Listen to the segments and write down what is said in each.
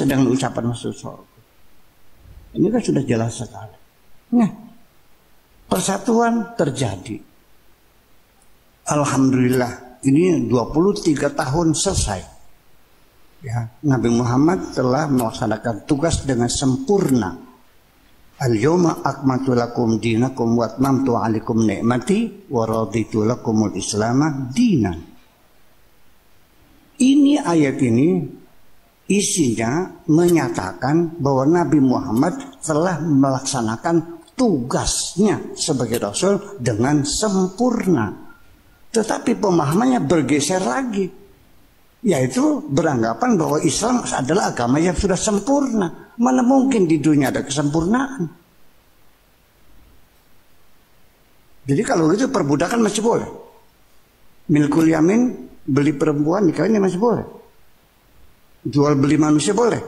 sedang ucapan masuk surga. Ini kan sudah jelas sekali. Nah, persatuan terjadi. Alhamdulillah, ini 23 tahun selesai. Ya, Nabi Muhammad telah melaksanakan tugas dengan sempurna. Al-yawma akmatu lakum dinakum wa atmamtu alikum ni'mati wa raditu lakumul islamah dinan. Ini ayat ini isinya menyatakan bahwa Nabi Muhammad telah melaksanakan tugasnya sebagai rasul dengan sempurna. Tetapi pemahamannya bergeser lagi. Yaitu beranggapan bahwa Islam adalah agama yang sudah sempurna. Mana mungkin di dunia ada kesempurnaan. Jadi kalau itu perbudakan masih boleh. Milkul yamin beli perempuan nikahnya masih boleh. Jual beli manusia boleh.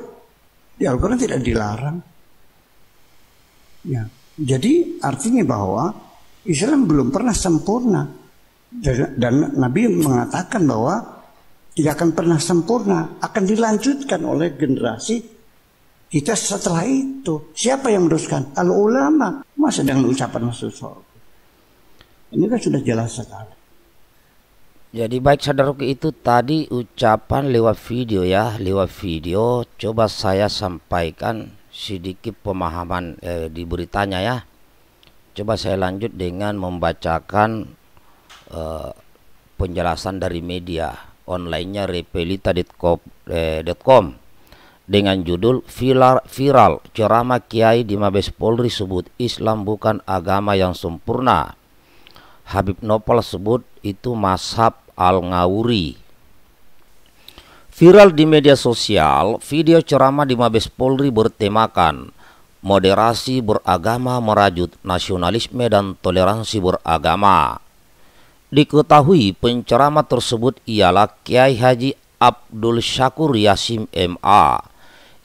Di Al-Quran tidak dilarang. Ya. Jadi artinya bahwa Islam belum pernah sempurna. Dan, dan Nabi mengatakan bahwa tidak akan pernah sempurna. Akan dilanjutkan oleh generasi kita setelah itu. Siapa yang meneruskan? Al-ulama. Masa dengan ucapan Rasulullah. Ini kan sudah jelas sekali. Jadi baik saudaraku itu tadi ucapan lewat video ya, lewat video coba saya sampaikan sedikit pemahaman eh, di beritanya ya. Coba saya lanjut dengan membacakan eh, penjelasan dari media onlinenya repelita.com eh, dengan judul viral, viral ceramah Kiai di Mabes Polri sebut Islam bukan agama yang sempurna. Habib Nopal sebut itu mashab Al-Ngawuri. Viral di media sosial, video ceramah di Mabes Polri bertemakan moderasi beragama merajut nasionalisme dan toleransi beragama. Diketahui penceramah tersebut ialah Kiai Haji Abdul Syakur Yasim MA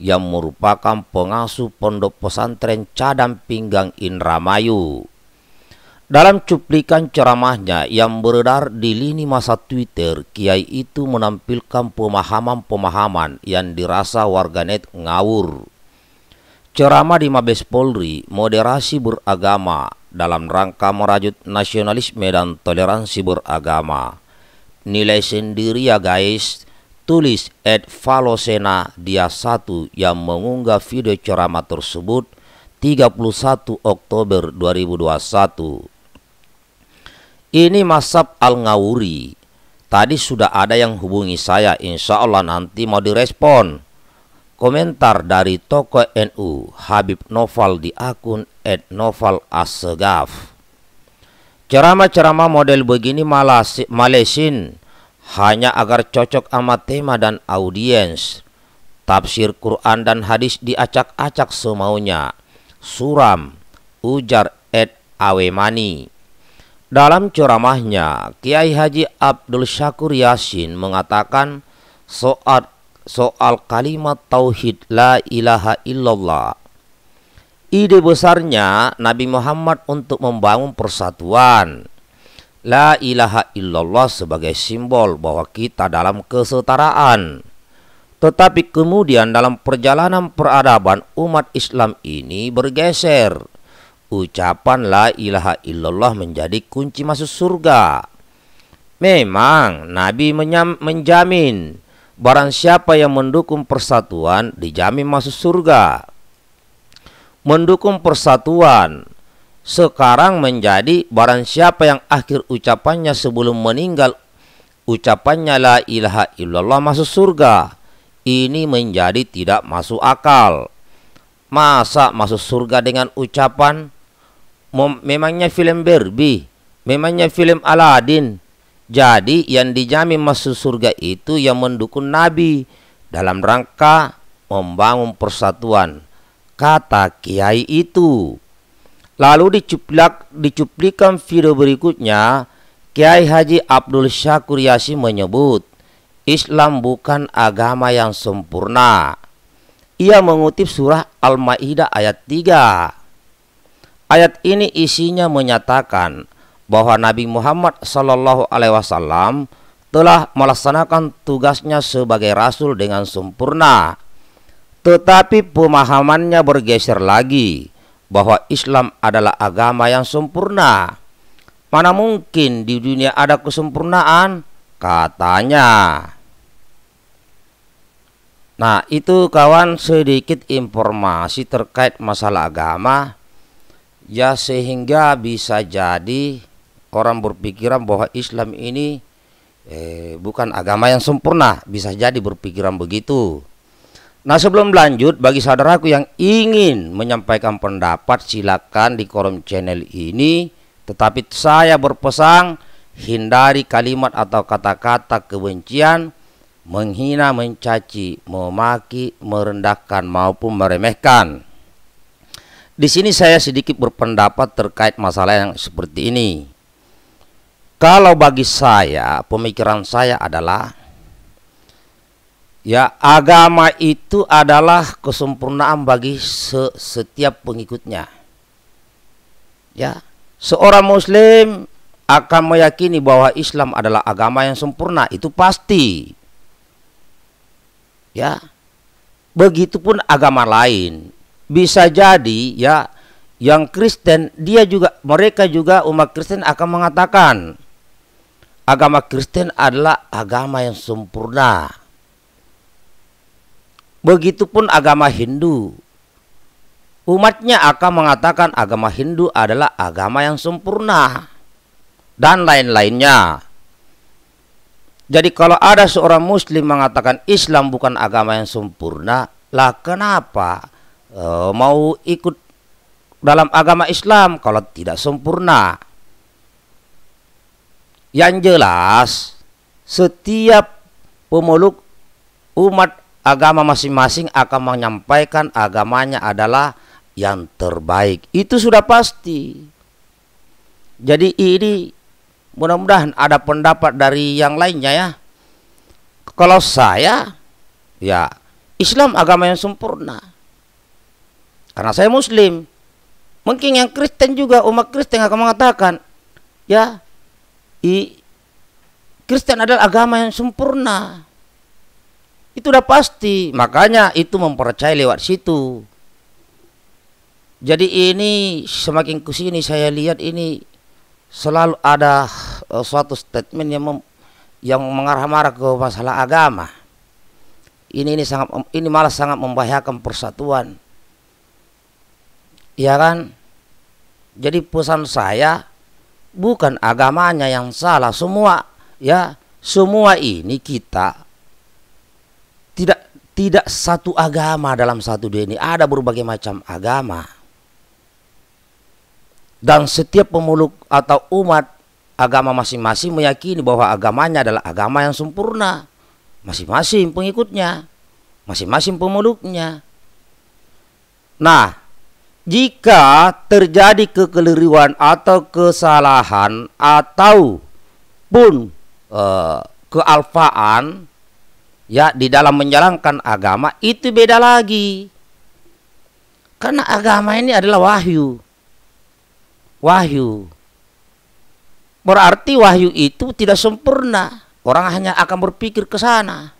yang merupakan pengasuh pondok pesantren Cadam Pinggang Indramayu. Dalam cuplikan ceramahnya yang beredar di lini masa Twitter, Kiai itu menampilkan pemahaman-pemahaman yang dirasa warganet ngawur. Ceramah di Mabes Polri, moderasi beragama dalam rangka merajut nasionalisme dan toleransi beragama. Nilai sendiri ya guys, tulis Ed Falosena dia satu yang mengunggah video ceramah tersebut 31 Oktober 2021. Ini Masab Al-Ngawuri. Tadi sudah ada yang hubungi saya, insya Allah nanti mau direspon. Komentar dari toko NU Habib Noval di akun Noval Assegaf. Ceramah-ceramah model begini malas, malesin hanya agar cocok sama tema dan audiens. Tafsir Quran dan hadis diacak-acak semaunya. Suram, ujar Ed Awemani. Dalam ceramahnya, Kiai Haji Abdul Syakur Yasin mengatakan soal, soal kalimat tauhid la ilaha illallah. Ide besarnya Nabi Muhammad untuk membangun persatuan. La ilaha illallah sebagai simbol bahwa kita dalam kesetaraan. Tetapi kemudian dalam perjalanan peradaban umat Islam ini bergeser ucapan la ilaha illallah menjadi kunci masuk surga. Memang Nabi menjamin barang siapa yang mendukung persatuan dijamin masuk surga. Mendukung persatuan sekarang menjadi barang siapa yang akhir ucapannya sebelum meninggal ucapannya la ilaha illallah masuk surga. Ini menjadi tidak masuk akal. Masa masuk surga dengan ucapan memangnya film Barbie, memangnya film Aladin. Jadi yang dijamin masuk surga itu yang mendukung Nabi dalam rangka membangun persatuan. Kata Kiai itu. Lalu dicuplak, dicuplikan video berikutnya, Kiai Haji Abdul Syakur Yasin menyebut, Islam bukan agama yang sempurna. Ia mengutip surah Al-Ma'idah ayat 3 Ayat ini isinya menyatakan bahwa Nabi Muhammad Shallallahu Alaihi Wasallam telah melaksanakan tugasnya sebagai rasul dengan sempurna. Tetapi pemahamannya bergeser lagi bahwa Islam adalah agama yang sempurna. Mana mungkin di dunia ada kesempurnaan? Katanya. Nah, itu kawan sedikit informasi terkait masalah agama ya sehingga bisa jadi orang berpikiran bahwa Islam ini eh, bukan agama yang sempurna bisa jadi berpikiran begitu nah sebelum lanjut bagi saudaraku yang ingin menyampaikan pendapat silakan di kolom channel ini tetapi saya berpesan hindari kalimat atau kata-kata kebencian menghina, mencaci, memaki, merendahkan maupun meremehkan. Di sini saya sedikit berpendapat terkait masalah yang seperti ini. Kalau bagi saya, pemikiran saya adalah ya agama itu adalah kesempurnaan bagi se setiap pengikutnya. Ya, seorang muslim akan meyakini bahwa Islam adalah agama yang sempurna, itu pasti. Ya. Begitupun agama lain, bisa jadi ya yang Kristen dia juga mereka juga umat Kristen akan mengatakan agama Kristen adalah agama yang sempurna. Begitupun agama Hindu. Umatnya akan mengatakan agama Hindu adalah agama yang sempurna dan lain-lainnya. Jadi kalau ada seorang muslim mengatakan Islam bukan agama yang sempurna, lah kenapa? Eh, mau ikut dalam agama Islam kalau tidak sempurna. Yang jelas setiap pemeluk umat agama masing-masing akan menyampaikan agamanya adalah yang terbaik. Itu sudah pasti. Jadi ini mudah-mudahan ada pendapat dari yang lainnya ya. Kalau saya ya Islam agama yang sempurna. Karena saya muslim. Mungkin yang Kristen juga umat Kristen akan mengatakan, ya, i, Kristen adalah agama yang sempurna. Itu udah pasti. Makanya itu mempercayai lewat situ. Jadi ini semakin ke sini saya lihat ini selalu ada eh, suatu statement yang mem, yang mengarah-marah ke masalah agama. Ini ini sangat ini malah sangat membahayakan persatuan ya kan jadi pesan saya bukan agamanya yang salah semua ya semua ini kita tidak tidak satu agama dalam satu dunia ini ada berbagai macam agama dan setiap pemeluk atau umat agama masing-masing meyakini bahwa agamanya adalah agama yang sempurna masing-masing pengikutnya masing-masing pemeluknya nah jika terjadi kekeliruan atau kesalahan atau pun e, kealfaan ya di dalam menjalankan agama itu beda lagi. Karena agama ini adalah wahyu. Wahyu. Berarti wahyu itu tidak sempurna. Orang hanya akan berpikir ke sana.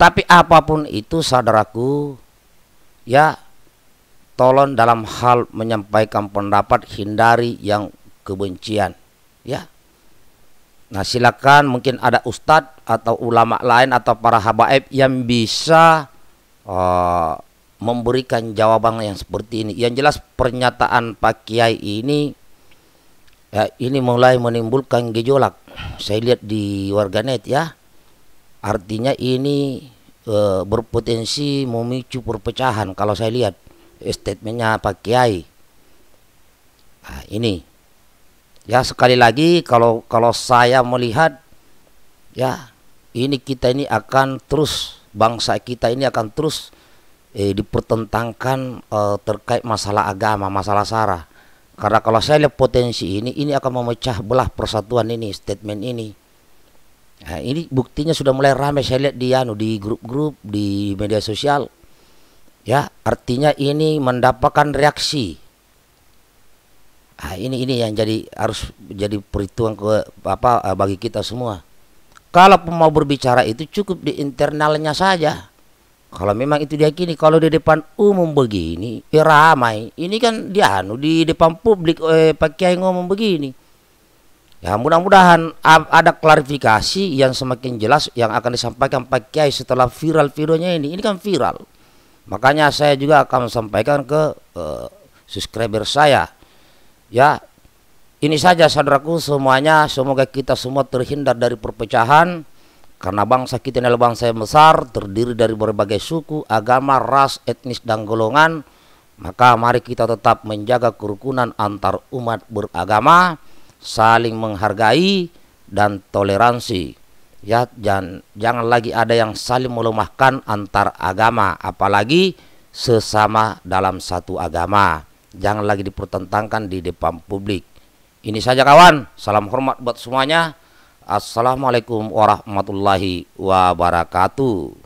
Tapi apapun itu saudaraku, ya tolong dalam hal menyampaikan pendapat hindari yang kebencian ya nah silakan mungkin ada ustadz atau ulama lain atau para habaib yang bisa uh, memberikan jawaban yang seperti ini yang jelas pernyataan pak kiai ini ya, ini mulai menimbulkan gejolak saya lihat di warganet ya artinya ini uh, berpotensi memicu perpecahan kalau saya lihat statementnya Pak Kiai. Nah, ini. Ya sekali lagi kalau kalau saya melihat ya ini kita ini akan terus bangsa kita ini akan terus eh, dipertentangkan eh, terkait masalah agama, masalah sara. Karena kalau saya lihat potensi ini ini akan memecah belah persatuan ini, statement ini. Nah, ini buktinya sudah mulai ramai saya lihat di anu di grup-grup di media sosial ya artinya ini mendapatkan reaksi nah, ini ini yang jadi harus jadi perhitungan ke apa eh, bagi kita semua kalau mau berbicara itu cukup di internalnya saja kalau memang itu diyakini kalau di depan umum begini ya ramai ini kan dianu di depan publik eh, pak kiai ngomong begini ya mudah-mudahan ada klarifikasi yang semakin jelas yang akan disampaikan pak kiai setelah viral videonya ini ini kan viral Makanya saya juga akan sampaikan ke uh, subscriber saya. Ya, ini saja saudaraku semuanya semoga kita semua terhindar dari perpecahan karena bangsa kita adalah bangsa yang besar terdiri dari berbagai suku, agama, ras, etnis dan golongan. Maka mari kita tetap menjaga kerukunan antar umat beragama, saling menghargai dan toleransi ya jangan jangan lagi ada yang saling melemahkan antar agama apalagi sesama dalam satu agama jangan lagi dipertentangkan di depan publik ini saja kawan salam hormat buat semuanya assalamualaikum warahmatullahi wabarakatuh